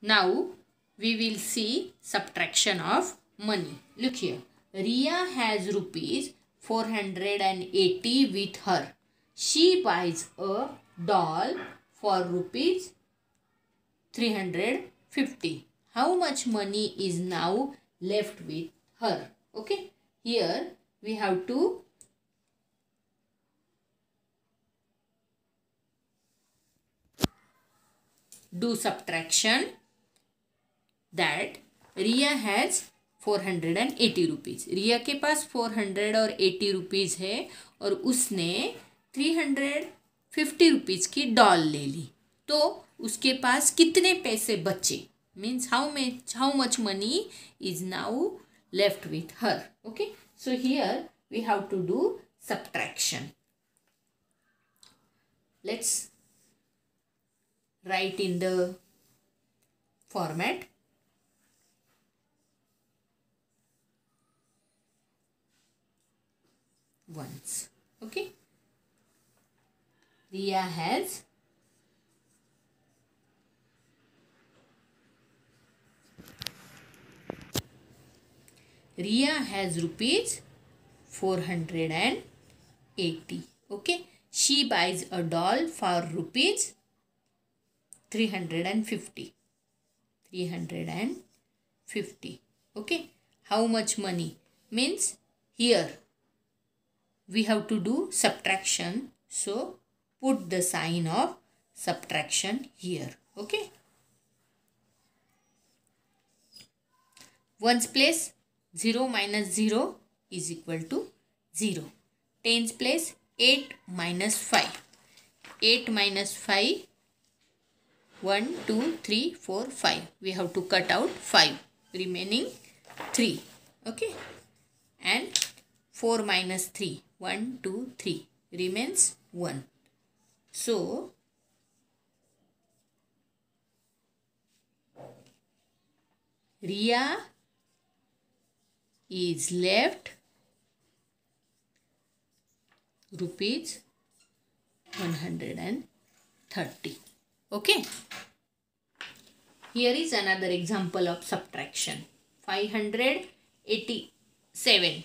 Now we will see subtraction of money. Look here. Ria has rupees 480 with her. She buys a doll for rupees 350. How much money is now left with her? Okay. Here we have to do subtraction that Ria has four hundred and eighty rupees Ria के पास four hundred और eighty rupees है और उसने three hundred fifty rupees की doll ले ली तो उसके पास कितने पैसे बचे means how much how much money is now left with her okay so here we have to do subtraction let's write in the format once. Okay. Ria uh, has Ria has rupees 480. Okay. She buys a doll for rupees 350. 350. Okay. How much money? Means here we have to do subtraction. So, put the sign of subtraction here. Okay. Ones place 0 minus 0 is equal to 0. Tens place 8 minus 5. 8 minus 5 1, 2, 3, 4, 5. We have to cut out 5. Remaining 3. Okay. And 4 minus 3. 1, 2, 3 remains 1. So, Ria is left rupees 130. Okay. Here is another example of subtraction. 587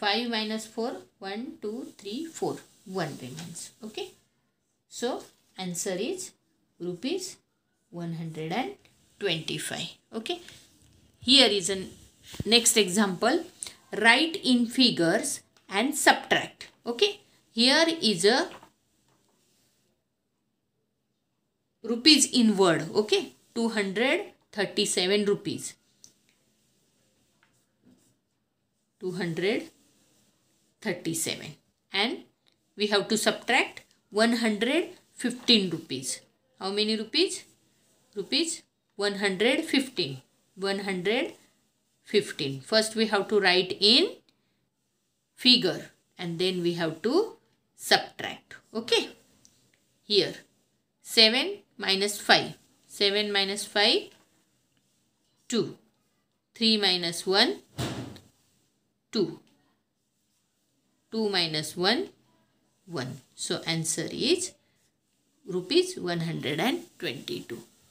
5 minus 4 1 2 3 4 1 remains okay so answer is rupees 125 okay here is an next example write in figures and subtract okay here is a rupees in word okay 237 rupees 200 37 and we have to subtract 115 rupees. How many rupees? Rupees 115. 115. First we have to write in figure and then we have to subtract. Okay. Here 7 minus 5. 7 minus 5 2. 3 minus 1 2. 2 minus 1, 1. So, answer is rupees 122.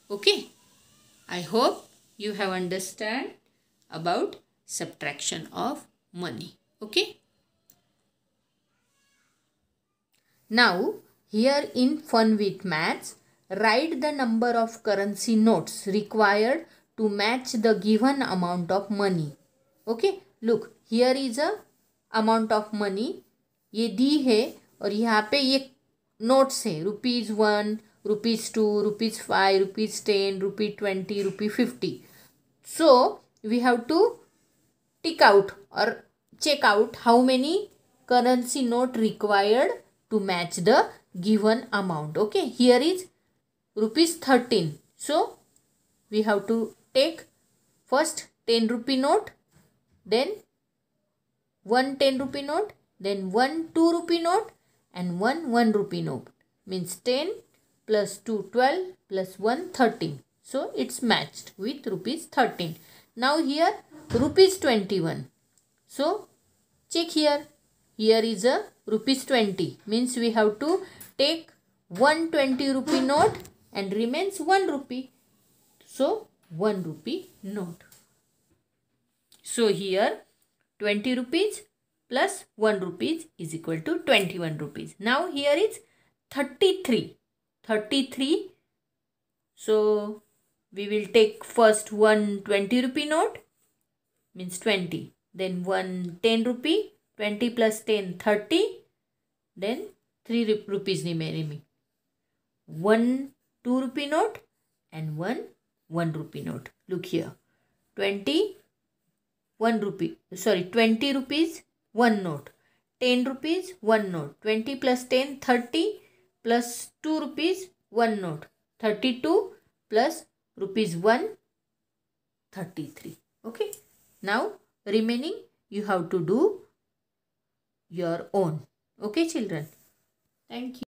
Okay. I hope you have understand about subtraction of money. Okay. Now, here in Fun with Maths, write the number of currency notes required to match the given amount of money. Okay, look, here is a amount of money ये दी है और यहाँ पे ये notes है rupees one rupees two rupees five rupees ten rupees twenty rupee fifty so we have to tick out और check out how many currency note required to match the given amount okay here is rupees thirteen so we have to take first ten rupee note then one 10 rupee note, then one 2 rupee note and one 1 rupee note. Means 10 plus 2 12 plus 1 13. So it's matched with rupees 13. Now here rupees 21. So check here. Here is a rupees 20. Means we have to take one 20 rupee note and remains 1 rupee. So 1 rupee note. So here 20 rupees plus 1 rupees is equal to 21 rupees. Now here is 33. 33. So we will take first one 20 rupee note means 20. Then one 10 rupee. 20 plus 10 30. Then 3 rupees remaining. One 2 rupee note and one 1 rupee note. Look here. 20 1 rupee sorry 20 rupees 1 note 10 rupees 1 note 20 plus 10 30 plus 2 rupees 1 note 32 plus rupees 1 33 okay now remaining you have to do your own okay children thank you